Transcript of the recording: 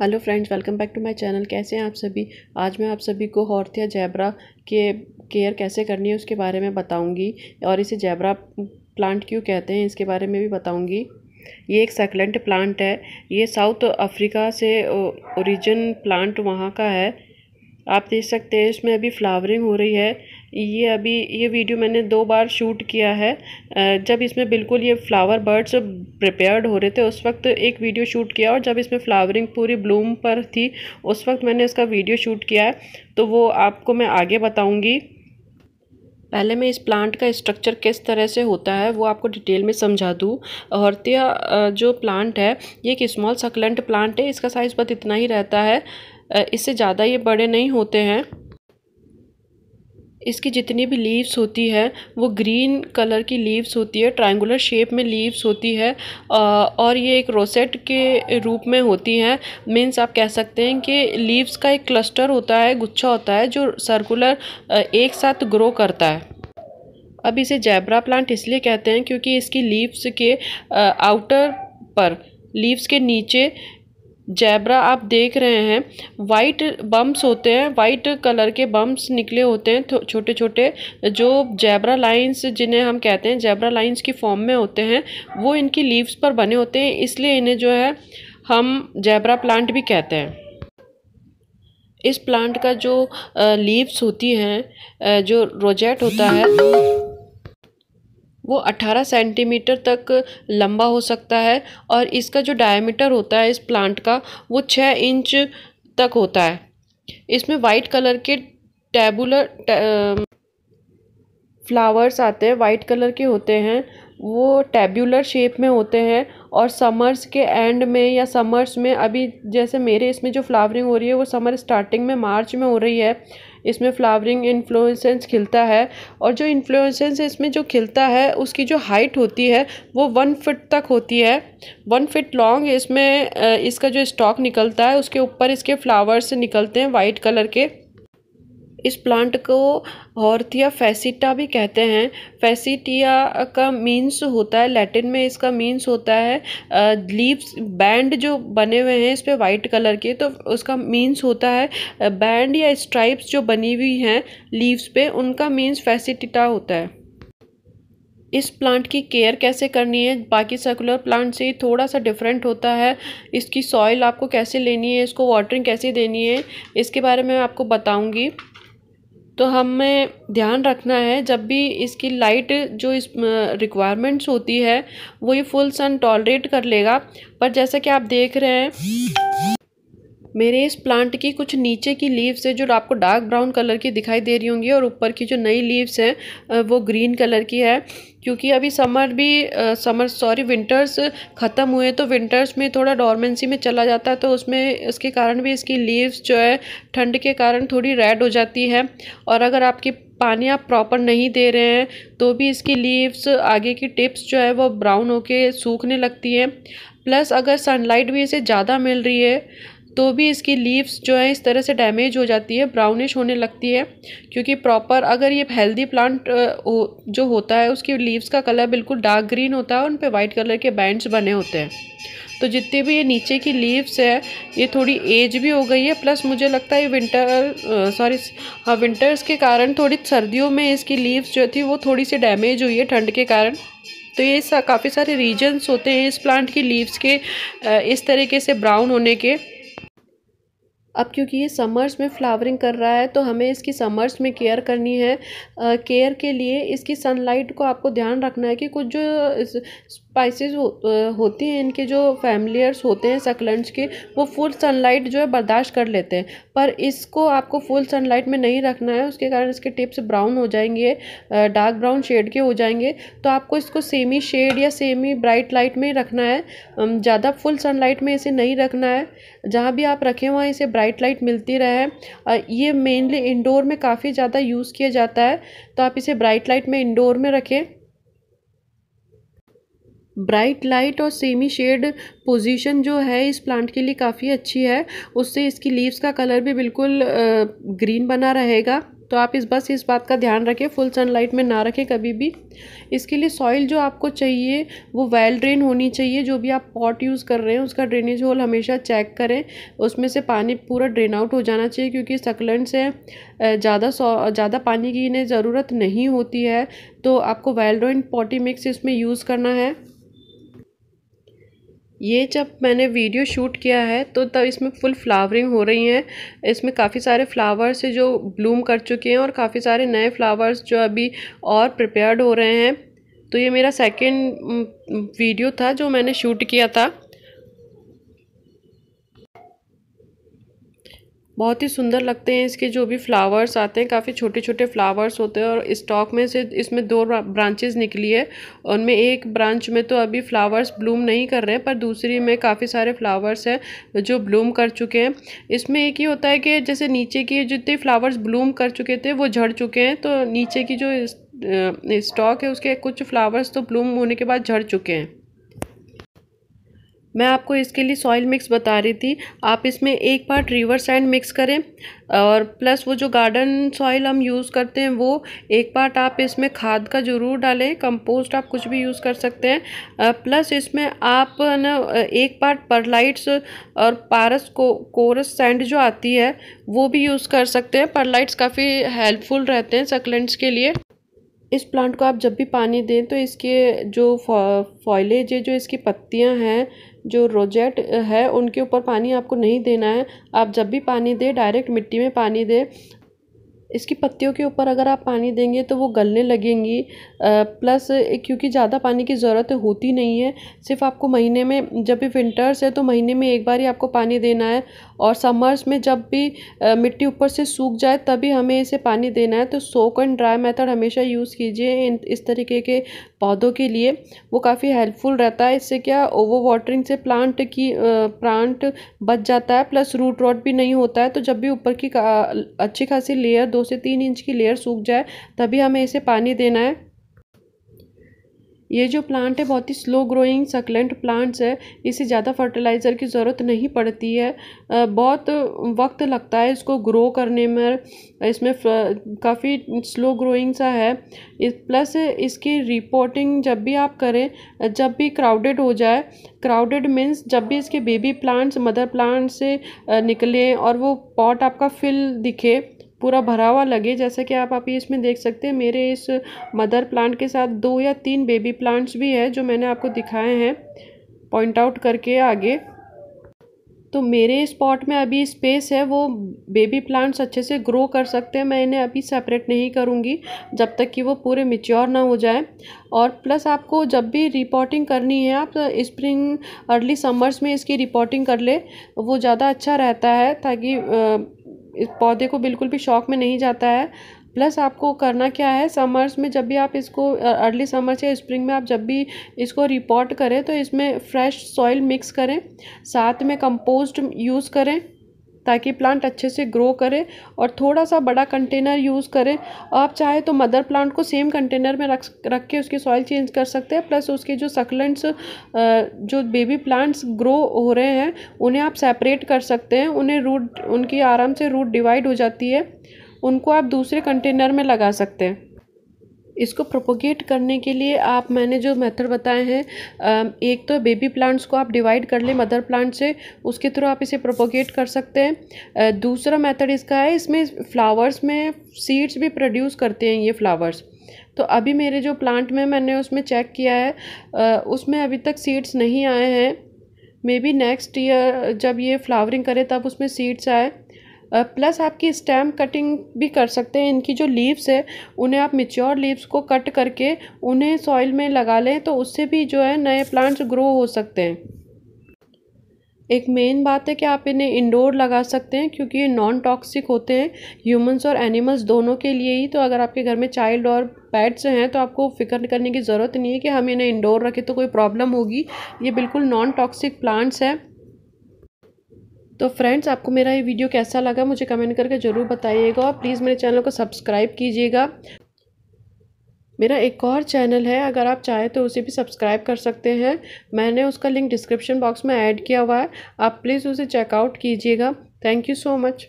hello friends welcome back to my channel कैसे हैं आप सभी आज मैं आप सभी को हॉर्थिया जैबरा के केयर कैसे करनी है उसके बारे में बताऊंगी और इसे जैबरा प्लांट क्यों कहते हैं इसके बारे में भी बताऊंगी ये एक सकलेंट प्लांट है ये साउथ अफ्रीका से ओरिजिन प्लांट वहाँ का है आप देख सकते हैं इसमें अभी फ्लावरिंग हो रही है ये अभी ये वीडियो मैंने दो बार शूट किया है जब इसमें बिल्कुल ये फ्लावर बर्ड्स प्रिपेयर्ड हो रहे थे उस वक्त एक वीडियो शूट किया और जब इसमें फ्लावरिंग पूरी ब्लूम पर थी उस वक्त मैंने इसका वीडियो शूट किया है तो वो आपको मैं आगे बताऊँगी पहले मैं इस प्लांट का स्ट्रक्चर किस तरह से होता है वो आपको डिटेल में समझा दूँ हरतिया जो प्लांट है ये एक स्मॉल सकलेंट प्लांट है इसका साइज़ बस इतना ही रहता है इससे ज़्यादा ये बड़े नहीं होते हैं इसकी जितनी भी लीव्स होती है वो ग्रीन कलर की लीव्स होती है ट्रायंगुलर शेप में लीव्स होती है और ये एक रोसेट के रूप में होती हैं मीन्स आप कह सकते हैं कि लीव्स का एक क्लस्टर होता है गुच्छा होता है जो सर्कुलर एक साथ ग्रो करता है अब इसे जैबरा प्लांट इसलिए कहते हैं क्योंकि इसकी लीव्स के आउटर पर लीव्स के नीचे जैबरा आप देख रहे हैं वाइट बम्स होते हैं वाइट कलर के बम्स निकले होते हैं छोटे छोटे जो जैबरा लाइंस जिन्हें हम कहते हैं जैबरा लाइंस की फॉर्म में होते हैं वो इनकी लीव्स पर बने होते हैं इसलिए इन्हें जो है हम जैबरा प्लांट भी कहते हैं इस प्लांट का जो लीव्स होती हैं जो रोजेट होता है वो 18 सेंटीमीटर तक लंबा हो सकता है और इसका जो डायमीटर होता है इस प्लांट का वो 6 इंच तक होता है इसमें वाइट कलर के टैबुलर फ्लावर्स आते हैं वाइट कलर के होते हैं वो टैबुलर शेप में होते हैं और समर्स के एंड में या समर्स में अभी जैसे मेरे इसमें जो फ्लावरिंग हो रही है वो समर स्टार्टिंग में मार्च में हो रही है इसमें फ्लावरिंग इन्फ्लुएंसेंस खिलता है और जो इन्फ्लोरेसेंस इसमें जो खिलता है उसकी जो हाइट होती है वो वन फिट तक होती है वन फिट लॉन्ग इसमें इसका जो स्टॉक निकलता है उसके ऊपर इसके फ्लावर्स निकलते हैं वाइट कलर के इस प्लांट को हॉर्थिया फैसिटा भी कहते हैं फैसिटिया का मीन्स होता है लैटिन में इसका मीन्स होता है लीव्स बैंड जो बने हुए हैं इस पर वाइट कलर के तो उसका मीन्स होता है बैंड या स्ट्राइप्स जो बनी हुई हैं लीव्स पे उनका मीन्स फैसिटिटा होता है इस प्लांट की केयर कैसे करनी है बाकी सर्कुलर प्लांट से थोड़ा सा डिफरेंट होता है इसकी सॉइल आपको कैसे लेनी है इसको वाटरिंग कैसे देनी है इसके बारे में आपको बताऊंगी तो हमें ध्यान रखना है जब भी इसकी लाइट जो इस रिक्वायरमेंट्स होती है वो ये फुल सन टॉलरेट कर लेगा पर जैसा कि आप देख रहे हैं मेरे इस प्लांट की कुछ नीचे की लीव्स है जो आपको डार्क ब्राउन कलर की दिखाई दे रही होंगी और ऊपर की जो नई लीव्स हैं वो ग्रीन कलर की है क्योंकि अभी समर भी समर सॉरी विंटर्स ख़त्म हुए तो विंटर्स में थोड़ा डॉर्मेंसी में चला जाता है तो उसमें इसके कारण भी इसकी लीव्स जो है ठंड के कारण थोड़ी रेड हो जाती है और अगर आपकी पानी आप प्रॉपर नहीं दे रहे हैं तो भी इसकी लीव्स आगे की टिप्स जो है वो ब्राउन होके सूखने लगती है प्लस अगर सनलाइट भी इसे ज़्यादा मिल रही है तो भी इसकी लीव्स जो है इस तरह से डैमेज हो जाती है ब्राउनिश होने लगती है क्योंकि प्रॉपर अगर ये हेल्दी प्लांट जो होता है उसकी लीव्स का कलर बिल्कुल डार्क ग्रीन होता है उन पर वाइट कलर के बैंड्स बने होते हैं तो जितने भी ये नीचे की लीव्स है ये थोड़ी एज भी हो गई है प्लस मुझे लगता है विंटर सॉरी हाँ विंटर्स के कारण थोड़ी सर्दियों में इसकी लीव्स जो थी वो थोड़ी सी डैमेज हुई है ठंड के कारण तो ये सा, काफ़ी सारे रीजन्स होते हैं इस प्लांट की लीव्स के इस तरीके से ब्राउन होने के अब क्योंकि ये समर्स में फ्लावरिंग कर रहा है तो हमें इसकी समर्स में केयर करनी है केयर के लिए इसकी सनलाइट को आपको ध्यान रखना है कि कुछ जो स्पाइसेस हो, होती हैं इनके जो फैमिलियर्स होते हैं सकलेंट्स के वो फुल सनलाइट जो है बर्दाश्त कर लेते हैं पर इसको आपको फुल सनलाइट में नहीं रखना है उसके कारण इसके टिप्स ब्राउन हो जाएंगे डार्क ब्राउन शेड के हो जाएंगे तो आपको इसको सेमी शेड या सेमी ब्राइट लाइट में रखना है ज़्यादा फुल सनलाइट में इसे नहीं रखना है जहाँ भी आप रखें वहाँ इसे ब्राइट लाइट मिलती रहे ये मेनली इंडोर में काफ़ी ज़्यादा यूज़ किया जाता है तो आप इसे ब्राइट लाइट में इंडोर में रखें ब्राइट लाइट और सेमी शेड पोजीशन जो है इस प्लांट के लिए काफ़ी अच्छी है उससे इसकी लीव्स का कलर भी बिल्कुल ग्रीन बना रहेगा तो आप इस बस इस बात का ध्यान रखें फुल सनलाइट में ना रखें कभी भी इसके लिए सॉइल जो आपको चाहिए वो वेल ड्रेन होनी चाहिए जो भी आप पॉट यूज़ कर रहे हैं उसका ड्रेनेज होल हमेशा चेक करें उसमें से पानी पूरा ड्रेन आउट हो जाना चाहिए क्योंकि सकलेंट से ज़्यादा ज़्यादा पानी की इन्हें ज़रूरत नहीं होती है तो आपको वेल ड्रेन पॉटी मिक्स इसमें यूज़ करना है ये जब मैंने वीडियो शूट किया है तो तब इसमें फुल फ्लावरिंग हो रही हैं इसमें काफ़ी सारे फ्लावर्स है जो ब्लूम कर चुके हैं और काफ़ी सारे नए फ्लावर्स जो अभी और प्रिपेयर्ड हो रहे हैं तो ये मेरा सेकेंड वीडियो था जो मैंने शूट किया था बहुत ही सुंदर लगते हैं इसके जो भी फ्लावर्स आते हैं काफ़ी छोटे छोटे फ्लावर्स होते हैं और स्टॉक में से इसमें दो ब्रांचेस निकली है उनमें एक ब्रांच में तो अभी फ्लावर्स ब्लूम नहीं कर रहे हैं पर दूसरी में काफ़ी सारे फ्लावर्स हैं जो ब्लूम कर चुके हैं इसमें एक ही होता है कि जैसे नीचे के जितने फ्लावर्स ब्लूम कर चुके थे वो झड़ चुके हैं तो नीचे की जो स्टॉक है उसके कुछ फ्लावर्स तो ब्लूम होने के बाद झड़ चुके हैं मैं आपको इसके लिए सॉइल मिक्स बता रही थी आप इसमें एक पार्ट रिवर सैंड मिक्स करें और प्लस वो जो गार्डन सॉइल हम यूज़ करते हैं वो एक पार्ट आप इसमें खाद का ज़रूर डालें कंपोस्ट आप कुछ भी यूज़ कर सकते हैं प्लस इसमें आप ना एक पार्ट परलाइट्स और पारस को कोरस सैंड जो आती है वो भी यूज़ कर सकते हैं परलाइट्स काफ़ी हेल्पफुल रहते हैं सकलेंट्स के लिए इस प्लांट को आप जब भी पानी दें तो इसके जो फॉयलेज है जो इसकी पत्तियां हैं जो रोजेट है उनके ऊपर पानी आपको नहीं देना है आप जब भी पानी दें डायरेक्ट मिट्टी में पानी दें इसकी पत्तियों के ऊपर अगर आप पानी देंगे तो वो गलने लगेंगी प्लस क्योंकि ज़्यादा पानी की ज़रूरत होती नहीं है सिर्फ आपको महीने में जब भी विंटर्स है तो महीने में एक बार ही आपको पानी देना है और समर्स में जब भी मिट्टी ऊपर से सूख जाए तभी हमें इसे पानी देना है तो सोक एंड ड्राई मेथड हमेशा यूज़ कीजिए इन इस तरीके के पौधों के लिए वो काफ़ी हेल्पफुल रहता है इससे क्या ओवर वाटरिंग से प्लांट की प्लांट बच जाता है प्लस रूट रॉट भी नहीं होता है तो जब भी ऊपर की अच्छी खासी लेयर दो से तीन इंच की लेयर सूख जाए तभी हमें इसे पानी देना है ये जो प्लांट है बहुत ही स्लो ग्रोइंग सकलेंट प्लांट्स है इसे ज़्यादा फर्टिलाइज़र की ज़रूरत नहीं पड़ती है बहुत वक्त लगता है इसको ग्रो करने में इसमें काफ़ी स्लो ग्रोइंग सा है प्लस इसकी रिपोर्टिंग जब भी आप करें जब भी क्राउडेड हो जाए क्राउडेड मीन्स जब भी इसके बेबी प्लांट्स मदर प्लांट से निकलें और वो पॉट आपका फिल दिखे पूरा भरा हुआ लगे जैसा कि आप आप इसमें देख सकते हैं मेरे इस मदर प्लांट के साथ दो या तीन बेबी प्लांट्स भी है जो मैंने आपको दिखाए हैं पॉइंट आउट करके आगे तो मेरे स्पॉट में अभी स्पेस है वो बेबी प्लांट्स अच्छे से ग्रो कर सकते हैं मैं इन्हें अभी सेपरेट नहीं करूँगी जब तक कि वो पूरे मिच्योर ना हो जाए और प्लस आपको जब भी रिपोर्टिंग करनी है आप स्प्रिंग अर्ली समर्स में इसकी रिपोर्टिंग कर ले वो ज़्यादा अच्छा रहता है ताकि इस पौधे को बिल्कुल भी शौक में नहीं जाता है प्लस आपको करना क्या है समर्स में जब भी आप इसको अर्ली समर्स या स्प्रिंग में आप जब भी इसको रिपोर्ट करें तो इसमें फ्रेश सॉइल मिक्स करें साथ में कंपोस्ट यूज़ करें ताकि प्लांट अच्छे से ग्रो करे और थोड़ा सा बड़ा कंटेनर यूज़ करें आप चाहे तो मदर प्लांट को सेम कंटेनर में रख रख के उसकी सॉइल चेंज कर सकते हैं प्लस उसके जो सकलेंट्स जो बेबी प्लांट्स ग्रो हो रहे हैं उन्हें आप सेपरेट कर सकते हैं उन्हें रूट उनकी आराम से रूट डिवाइड हो जाती है उनको आप दूसरे कंटेनर में लगा सकते हैं इसको प्रोपोगेट करने के लिए आप मैंने जो मेथड बताए हैं एक तो बेबी प्लांट्स को आप डिवाइड कर लें मदर प्लांट से उसके थ्रू आप इसे प्रोपोगेट कर सकते हैं दूसरा मेथड इसका है इसमें फ्लावर्स में सीड्स भी प्रोड्यूस करते हैं ये फ्लावर्स तो अभी मेरे जो प्लांट में मैंने उसमें चेक किया है उसमें अभी तक सीड्स नहीं आए हैं मे बी नेक्स्ट ईयर जब ये फ्लावरिंग करे तब उसमें सीड्स आए प्लस आपकी स्टैम्प कटिंग भी कर सकते हैं इनकी जो लीव्स है उन्हें आप मिच्योर लीव्स को कट करके उन्हें सॉइल में लगा लें तो उससे भी जो है नए प्लांट्स ग्रो हो सकते हैं एक मेन बात है कि आप इन्हें इंडोर लगा सकते हैं क्योंकि ये नॉन टॉक्सिक होते हैं ह्यूमंस और एनिमल्स दोनों के लिए ही तो अगर आपके घर में चाइल्ड और पैट्स हैं तो आपको फिक्र करने की ज़रूरत नहीं है कि हम इन्हें इंडोर रखें तो कोई प्रॉब्लम होगी ये बिल्कुल नॉन टॉक्सिक प्लांट्स हैं तो फ्रेंड्स आपको मेरा ये वीडियो कैसा लगा मुझे कमेंट करके ज़रूर बताइएगा और प्लीज़ मेरे चैनल को सब्सक्राइब कीजिएगा मेरा एक और चैनल है अगर आप चाहें तो उसे भी सब्सक्राइब कर सकते हैं मैंने उसका लिंक डिस्क्रिप्शन बॉक्स में ऐड किया हुआ है आप प्लीज़ उसे चेकआउट कीजिएगा थैंक यू सो मच